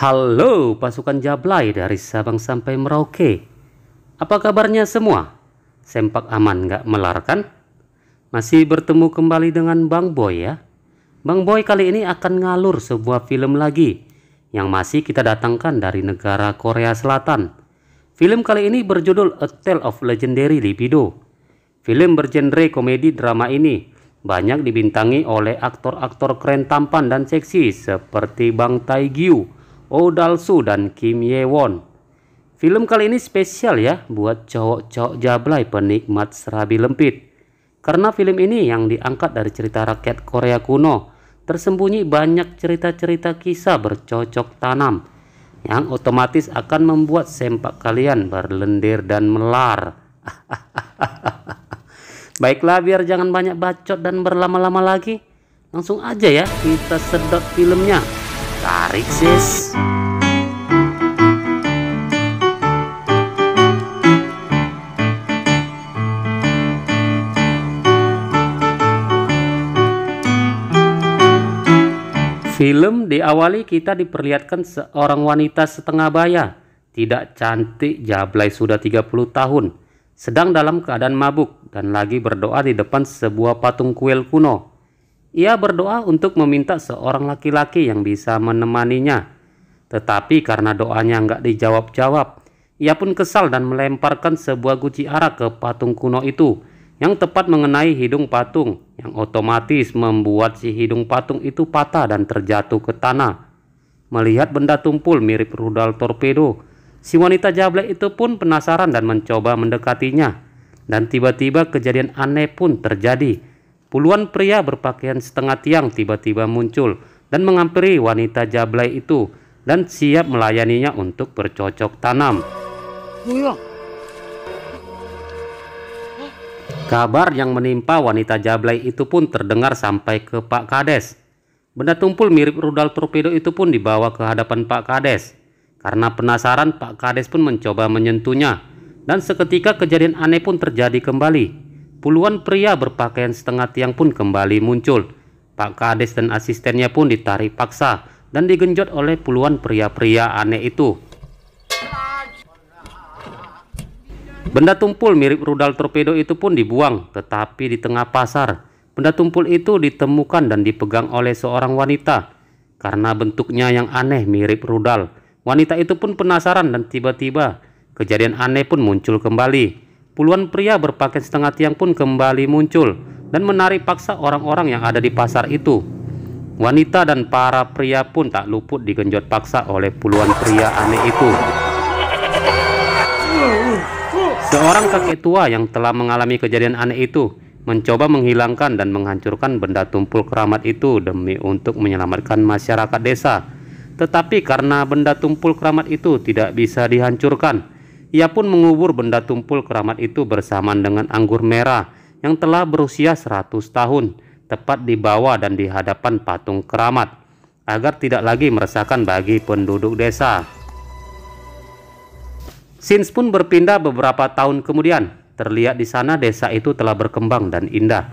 Halo pasukan Jablay dari Sabang sampai Merauke. Apa kabarnya semua? Sempak aman gak melar kan? Masih bertemu kembali dengan Bang Boy ya. Bang Boy kali ini akan ngalur sebuah film lagi yang masih kita datangkan dari negara Korea Selatan. Film kali ini berjudul A Tale of Legendary Libido. Film bergenre komedi drama ini banyak dibintangi oleh aktor-aktor keren tampan dan seksi seperti Bang Taegyu, Oh Dal-soo dan Kim Ye-won. Film kali ini spesial ya buat cowok-cowok jablay penikmat serabi lempit. Karena film ini yang diangkat dari cerita rakyat Korea kuno, tersembunyi banyak cerita-cerita kisah bercocok tanam yang otomatis akan membuat sempak kalian berlendir dan melar. Baiklah biar jangan banyak bacot dan berlama-lama lagi. Langsung aja ya kita sedot filmnya tarik sis Film diawali kita diperlihatkan seorang wanita setengah baya, tidak cantik, jablay sudah 30 tahun, sedang dalam keadaan mabuk dan lagi berdoa di depan sebuah patung kuil kuno. Ia berdoa untuk meminta seorang laki-laki yang bisa menemaninya. Tetapi karena doanya nggak dijawab-jawab, ia pun kesal dan melemparkan sebuah guci arak ke patung kuno itu yang tepat mengenai hidung patung yang otomatis membuat si hidung patung itu patah dan terjatuh ke tanah. Melihat benda tumpul mirip rudal torpedo, si wanita jablek itu pun penasaran dan mencoba mendekatinya. Dan tiba-tiba kejadian aneh pun terjadi Puluhan pria berpakaian setengah tiang tiba-tiba muncul dan menghampiri wanita jablay itu dan siap melayaninya untuk bercocok tanam. Kabar yang menimpa wanita jablay itu pun terdengar sampai ke Pak Kades. Benda tumpul mirip rudal torpedo itu pun dibawa ke hadapan Pak Kades. Karena penasaran, Pak Kades pun mencoba menyentuhnya. Dan seketika kejadian aneh pun terjadi kembali. Puluhan pria berpakaian setengah tiang pun kembali muncul. Pak Kades dan asistennya pun ditarik paksa dan digenjot oleh puluhan pria-pria aneh itu. Benda tumpul mirip rudal torpedo itu pun dibuang, tetapi di tengah pasar, benda tumpul itu ditemukan dan dipegang oleh seorang wanita. Karena bentuknya yang aneh mirip rudal, wanita itu pun penasaran dan tiba-tiba kejadian aneh pun muncul kembali. Puluhan pria berpakaian setengah tiang pun kembali muncul dan menarik paksa orang-orang yang ada di pasar itu. Wanita dan para pria pun tak luput digenjot paksa oleh puluhan pria aneh itu. Seorang kakek tua yang telah mengalami kejadian aneh itu mencoba menghilangkan dan menghancurkan benda tumpul keramat itu demi untuk menyelamatkan masyarakat desa. Tetapi karena benda tumpul keramat itu tidak bisa dihancurkan, ia pun mengubur benda tumpul keramat itu bersamaan dengan anggur merah yang telah berusia 100 tahun, tepat di bawah dan di hadapan patung keramat, agar tidak lagi meresahkan bagi penduduk desa. Sins pun berpindah beberapa tahun kemudian. Terlihat di sana desa itu telah berkembang dan indah.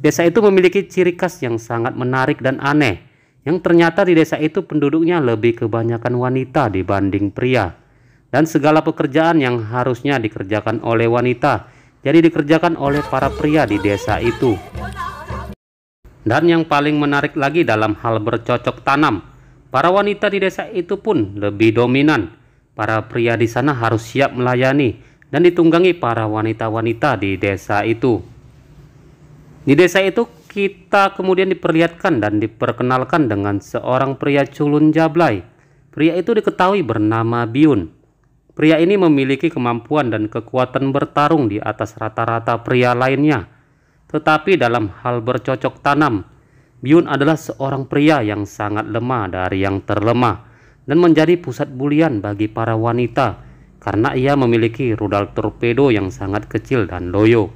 Desa itu memiliki ciri khas yang sangat menarik dan aneh, yang ternyata di desa itu penduduknya lebih kebanyakan wanita dibanding pria dan segala pekerjaan yang harusnya dikerjakan oleh wanita jadi dikerjakan oleh para pria di desa itu. Dan yang paling menarik lagi dalam hal bercocok tanam, para wanita di desa itu pun lebih dominan. Para pria di sana harus siap melayani dan ditunggangi para wanita-wanita di desa itu. Di desa itu kita kemudian diperlihatkan dan diperkenalkan dengan seorang pria culun jablay. Pria itu diketahui bernama Biun. Pria ini memiliki kemampuan dan kekuatan bertarung di atas rata-rata pria lainnya. Tetapi dalam hal bercocok tanam, Byun adalah seorang pria yang sangat lemah dari yang terlemah dan menjadi pusat bulian bagi para wanita karena ia memiliki rudal torpedo yang sangat kecil dan loyo.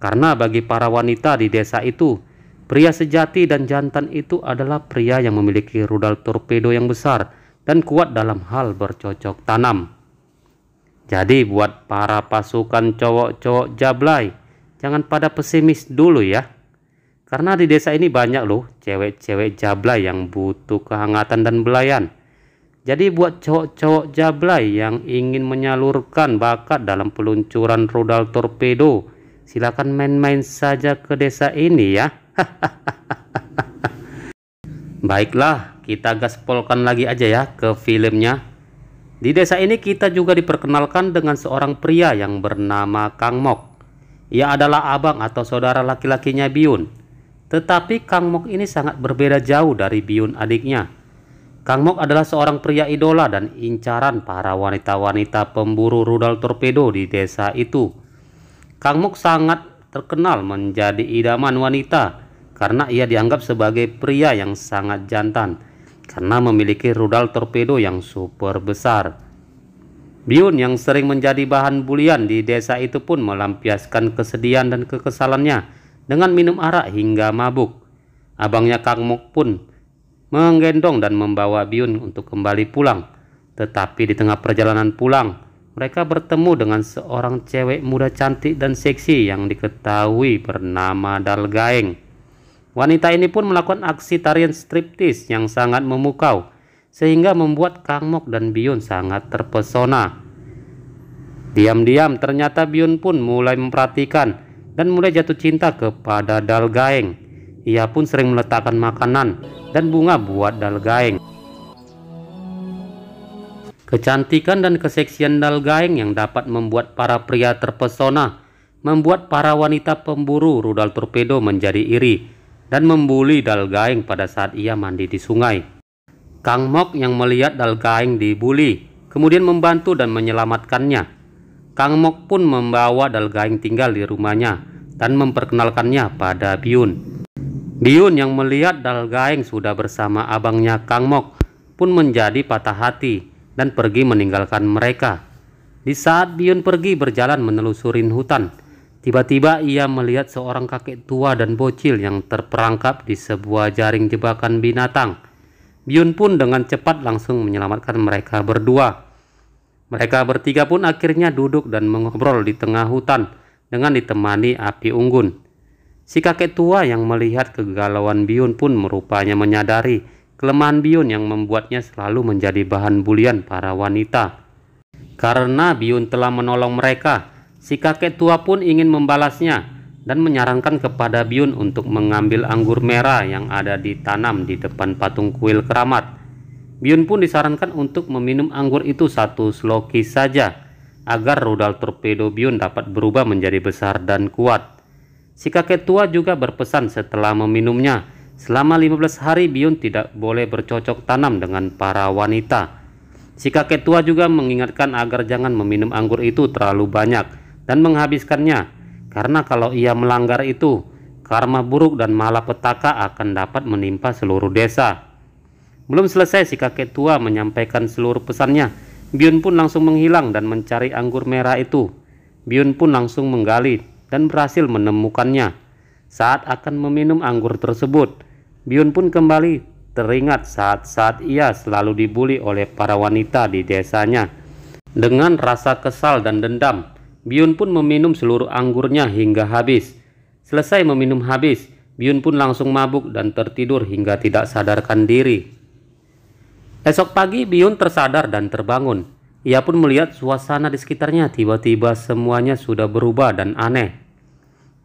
Karena bagi para wanita di desa itu, pria sejati dan jantan itu adalah pria yang memiliki rudal torpedo yang besar dan kuat dalam hal bercocok tanam. Jadi buat para pasukan cowok-cowok jablay, jangan pada pesimis dulu ya. Karena di desa ini banyak loh cewek-cewek jablay yang butuh kehangatan dan belayan. Jadi buat cowok-cowok jablay yang ingin menyalurkan bakat dalam peluncuran rudal torpedo, silakan main-main saja ke desa ini ya. Baiklah, kita gaspolkan lagi aja ya ke filmnya di desa ini kita juga diperkenalkan dengan seorang pria yang bernama Kang Mok. Ia adalah abang atau saudara laki-lakinya Biun. Tetapi Kang Mok ini sangat berbeda jauh dari Biun adiknya. Kang Mok adalah seorang pria idola dan incaran para wanita-wanita pemburu rudal torpedo di desa itu. Kang Mok sangat terkenal menjadi idaman wanita karena ia dianggap sebagai pria yang sangat jantan karena memiliki rudal torpedo yang super besar. Biun yang sering menjadi bahan bulian di desa itu pun melampiaskan kesedihan dan kekesalannya dengan minum arak hingga mabuk. Abangnya Kang Mok pun menggendong dan membawa Biun untuk kembali pulang. Tetapi di tengah perjalanan pulang, mereka bertemu dengan seorang cewek muda cantik dan seksi yang diketahui bernama Dalgaeng. Wanita ini pun melakukan aksi tarian striptis yang sangat memukau, sehingga membuat Kang Mok dan Biyun sangat terpesona. Diam-diam ternyata Biyun pun mulai memperhatikan dan mulai jatuh cinta kepada Dalgaeng. Ia pun sering meletakkan makanan dan bunga buat Dalgaeng. Kecantikan dan keseksian Dalgaeng yang dapat membuat para pria terpesona, membuat para wanita pemburu rudal torpedo menjadi iri dan membuli Dalgaing pada saat ia mandi di sungai. Kang Mok yang melihat Dalgaing dibuli, kemudian membantu dan menyelamatkannya. Kang Mok pun membawa Dalgaing tinggal di rumahnya dan memperkenalkannya pada Biun. Biun yang melihat Dalgaing sudah bersama abangnya Kang Mok pun menjadi patah hati dan pergi meninggalkan mereka. Di saat Biun pergi berjalan menelusurin hutan, Tiba-tiba ia melihat seorang kakek tua dan bocil yang terperangkap di sebuah jaring jebakan binatang. Byun pun dengan cepat langsung menyelamatkan mereka berdua. Mereka bertiga pun akhirnya duduk dan mengobrol di tengah hutan dengan ditemani api unggun. Si kakek tua yang melihat kegalauan Byun pun merupanya menyadari kelemahan Byun yang membuatnya selalu menjadi bahan bulian para wanita. Karena Byun telah menolong mereka, Si kakek tua pun ingin membalasnya dan menyarankan kepada Byun untuk mengambil anggur merah yang ada ditanam di depan patung kuil keramat. Byun pun disarankan untuk meminum anggur itu satu sloki saja agar rudal torpedo Byun dapat berubah menjadi besar dan kuat. Si kakek tua juga berpesan setelah meminumnya, selama 15 hari Byun tidak boleh bercocok tanam dengan para wanita. Si kakek tua juga mengingatkan agar jangan meminum anggur itu terlalu banyak dan menghabiskannya, karena kalau ia melanggar itu, karma buruk dan malapetaka akan dapat menimpa seluruh desa. Belum selesai si kakek tua menyampaikan seluruh pesannya, Biun pun langsung menghilang dan mencari anggur merah itu. Biun pun langsung menggali dan berhasil menemukannya. Saat akan meminum anggur tersebut, Biun pun kembali teringat saat-saat ia selalu dibuli oleh para wanita di desanya dengan rasa kesal dan dendam. Biun pun meminum seluruh anggurnya hingga habis. Selesai meminum habis, Biun pun langsung mabuk dan tertidur hingga tidak sadarkan diri. Esok pagi Biun tersadar dan terbangun. Ia pun melihat suasana di sekitarnya tiba-tiba semuanya sudah berubah dan aneh.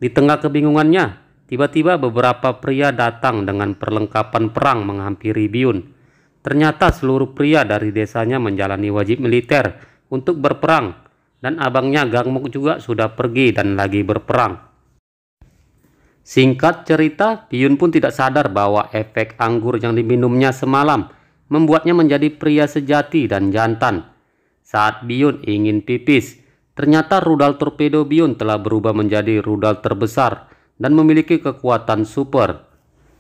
Di tengah kebingungannya, tiba-tiba beberapa pria datang dengan perlengkapan perang menghampiri Biun. Ternyata seluruh pria dari desanya menjalani wajib militer untuk berperang dan abangnya Gangmuk juga sudah pergi dan lagi berperang. Singkat cerita, Piyun pun tidak sadar bahwa efek anggur yang diminumnya semalam membuatnya menjadi pria sejati dan jantan. Saat Biyun ingin pipis, ternyata rudal torpedo Biyun telah berubah menjadi rudal terbesar dan memiliki kekuatan super.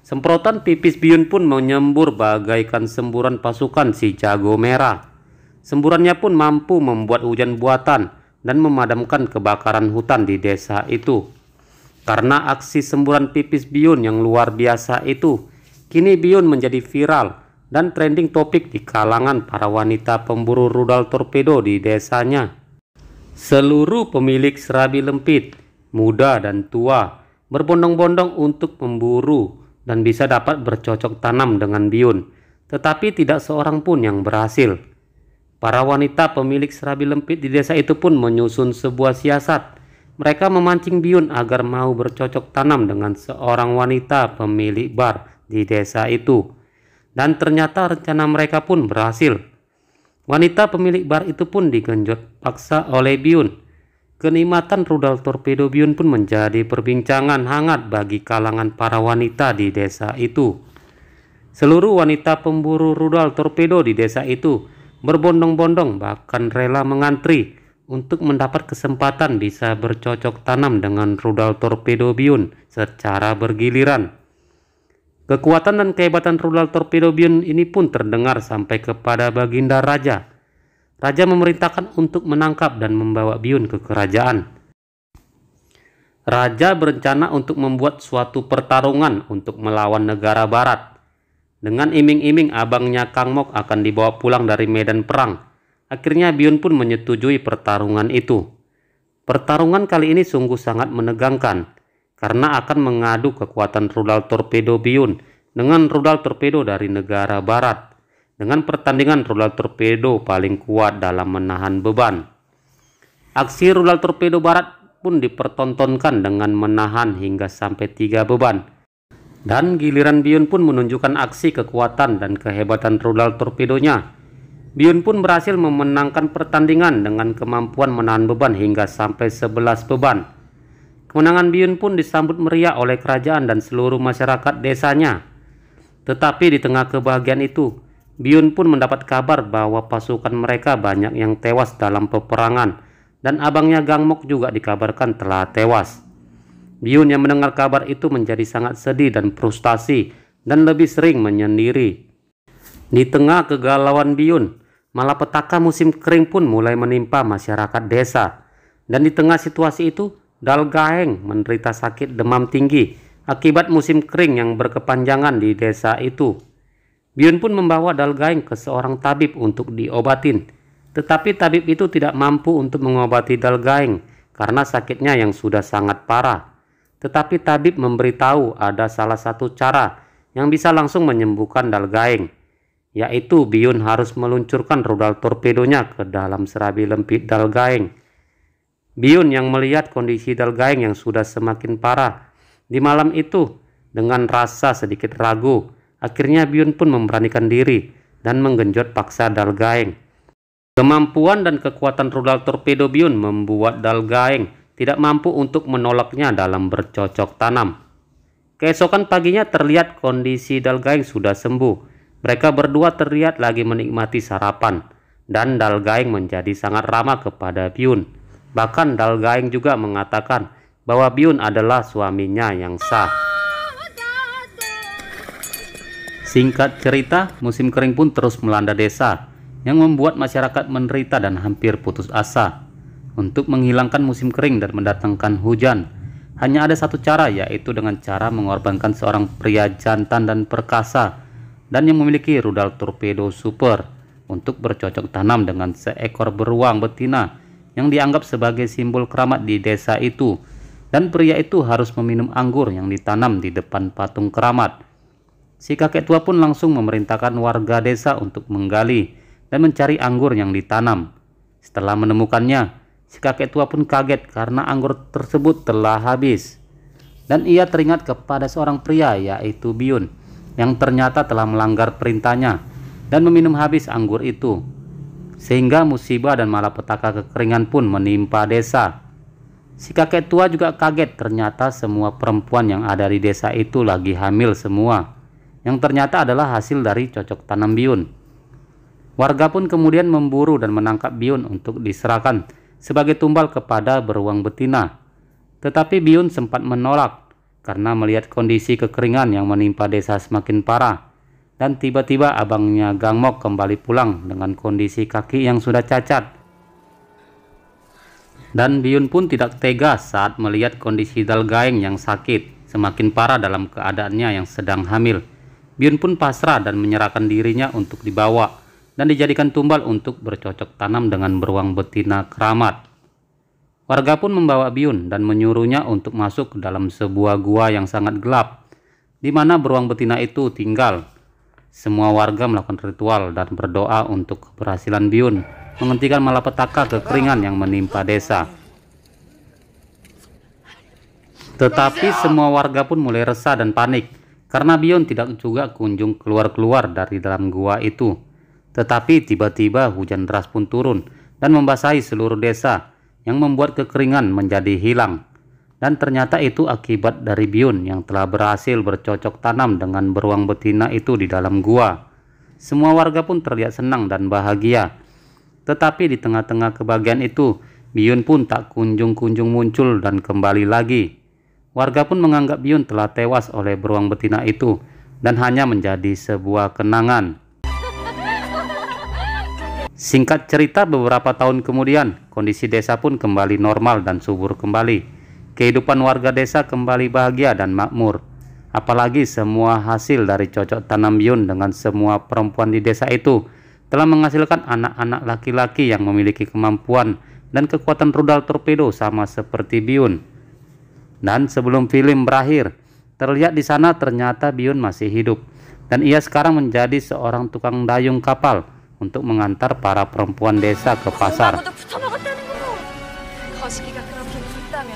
Semprotan pipis Biyun pun menyembur bagaikan semburan pasukan si jago merah. Semburannya pun mampu membuat hujan buatan dan memadamkan kebakaran hutan di desa itu. Karena aksi semburan pipis biun yang luar biasa itu, kini biun menjadi viral dan trending topik di kalangan para wanita pemburu rudal torpedo di desanya. Seluruh pemilik serabi lempit, muda dan tua, berbondong-bondong untuk memburu dan bisa dapat bercocok tanam dengan biun, tetapi tidak seorang pun yang berhasil. Para wanita pemilik serabi lempit di desa itu pun menyusun sebuah siasat. Mereka memancing Biun agar mau bercocok tanam dengan seorang wanita pemilik bar di desa itu. Dan ternyata rencana mereka pun berhasil. Wanita pemilik bar itu pun digenjot paksa oleh Biun. Kenikmatan rudal torpedo Biun pun menjadi perbincangan hangat bagi kalangan para wanita di desa itu. Seluruh wanita pemburu rudal torpedo di desa itu berbondong-bondong bahkan rela mengantri untuk mendapat kesempatan bisa bercocok tanam dengan rudal torpedo Biun secara bergiliran. Kekuatan dan kehebatan rudal torpedo Biun ini pun terdengar sampai kepada Baginda Raja. Raja memerintahkan untuk menangkap dan membawa Biun ke kerajaan. Raja berencana untuk membuat suatu pertarungan untuk melawan negara barat. Dengan iming-iming abangnya Kang Mok akan dibawa pulang dari medan perang. Akhirnya Bion pun menyetujui pertarungan itu. Pertarungan kali ini sungguh sangat menegangkan karena akan mengadu kekuatan rudal torpedo Bion dengan rudal torpedo dari negara barat dengan pertandingan rudal torpedo paling kuat dalam menahan beban. Aksi rudal torpedo barat pun dipertontonkan dengan menahan hingga sampai tiga beban dan giliran Bion pun menunjukkan aksi kekuatan dan kehebatan rudal torpedonya. Bion pun berhasil memenangkan pertandingan dengan kemampuan menahan beban hingga sampai 11 beban. Kemenangan Bion pun disambut meriah oleh kerajaan dan seluruh masyarakat desanya. Tetapi di tengah kebahagiaan itu, Bion pun mendapat kabar bahwa pasukan mereka banyak yang tewas dalam peperangan dan abangnya Gangmok juga dikabarkan telah tewas. Biun yang mendengar kabar itu menjadi sangat sedih dan frustasi dan lebih sering menyendiri. Di tengah kegalauan Biun, malapetaka musim kering pun mulai menimpa masyarakat desa. Dan di tengah situasi itu, Dalgaeng menderita sakit demam tinggi akibat musim kering yang berkepanjangan di desa itu. Biun pun membawa Dalgaeng ke seorang tabib untuk diobatin. Tetapi tabib itu tidak mampu untuk mengobati Dalgaeng karena sakitnya yang sudah sangat parah. Tetapi tabib memberitahu ada salah satu cara yang bisa langsung menyembuhkan dalgaeng, yaitu Biyun harus meluncurkan rudal torpedonya ke dalam serabi lempit dalgaeng. Biyun yang melihat kondisi dalgaeng yang sudah semakin parah di malam itu dengan rasa sedikit ragu, akhirnya Biyun pun memberanikan diri dan menggenjot paksa dalgaeng. Kemampuan dan kekuatan rudal torpedo Biyun membuat dalgaeng tidak mampu untuk menolaknya dalam bercocok tanam. Keesokan paginya terlihat kondisi Dalgaing sudah sembuh. Mereka berdua terlihat lagi menikmati sarapan dan Dalgaing menjadi sangat ramah kepada Biun. Bahkan Dalgaing juga mengatakan bahwa Biun adalah suaminya yang sah. Singkat cerita, musim kering pun terus melanda desa yang membuat masyarakat menderita dan hampir putus asa untuk menghilangkan musim kering dan mendatangkan hujan. Hanya ada satu cara, yaitu dengan cara mengorbankan seorang pria jantan dan perkasa dan yang memiliki rudal torpedo super untuk bercocok tanam dengan seekor beruang betina yang dianggap sebagai simbol keramat di desa itu. Dan pria itu harus meminum anggur yang ditanam di depan patung keramat. Si kakek tua pun langsung memerintahkan warga desa untuk menggali dan mencari anggur yang ditanam. Setelah menemukannya, Si kakek tua pun kaget karena anggur tersebut telah habis. Dan ia teringat kepada seorang pria yaitu Biun yang ternyata telah melanggar perintahnya dan meminum habis anggur itu. Sehingga musibah dan malapetaka kekeringan pun menimpa desa. Si kakek tua juga kaget ternyata semua perempuan yang ada di desa itu lagi hamil semua. Yang ternyata adalah hasil dari cocok tanam Biun. Warga pun kemudian memburu dan menangkap Biun untuk diserahkan sebagai tumbal kepada beruang betina. Tetapi Biun sempat menolak karena melihat kondisi kekeringan yang menimpa desa semakin parah. Dan tiba-tiba abangnya Gangmok kembali pulang dengan kondisi kaki yang sudah cacat. Dan Biun pun tidak tega saat melihat kondisi Dalgaeng yang sakit, semakin parah dalam keadaannya yang sedang hamil. Biun pun pasrah dan menyerahkan dirinya untuk dibawa dan dijadikan tumbal untuk bercocok tanam dengan beruang betina keramat. Warga pun membawa Biun dan menyuruhnya untuk masuk ke dalam sebuah gua yang sangat gelap, di mana beruang betina itu tinggal. Semua warga melakukan ritual dan berdoa untuk keberhasilan Biun menghentikan malapetaka kekeringan yang menimpa desa. Tetapi semua warga pun mulai resah dan panik karena Biun tidak juga kunjung keluar-keluar dari dalam gua itu. Tetapi tiba-tiba hujan deras pun turun dan membasahi seluruh desa yang membuat kekeringan menjadi hilang. Dan ternyata itu akibat dari Biun yang telah berhasil bercocok tanam dengan beruang betina itu di dalam gua. Semua warga pun terlihat senang dan bahagia. Tetapi di tengah-tengah kebahagiaan itu, Biun pun tak kunjung-kunjung muncul dan kembali lagi. Warga pun menganggap Biun telah tewas oleh beruang betina itu dan hanya menjadi sebuah kenangan. Singkat cerita, beberapa tahun kemudian, kondisi desa pun kembali normal dan subur kembali. Kehidupan warga desa kembali bahagia dan makmur. Apalagi semua hasil dari cocok tanam Yun dengan semua perempuan di desa itu telah menghasilkan anak-anak laki-laki yang memiliki kemampuan dan kekuatan rudal torpedo sama seperti Biun. Dan sebelum film berakhir, terlihat di sana ternyata Biun masih hidup dan ia sekarang menjadi seorang tukang dayung kapal untuk mengantar para perempuan desa ke pasar.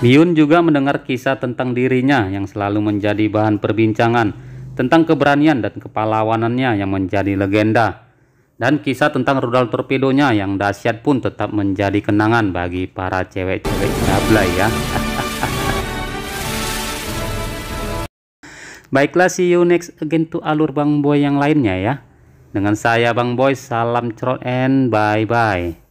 Miun juga mendengar kisah tentang dirinya yang selalu menjadi bahan perbincangan tentang keberanian dan kepahlawanannya yang menjadi legenda dan kisah tentang rudal torpedonya yang dahsyat pun tetap menjadi kenangan bagi para cewek-cewek gablay ya. Baiklah, see you next again to alur Bang Boy yang lainnya ya. Dengan saya Bang Boy, salam cerot and bye-bye.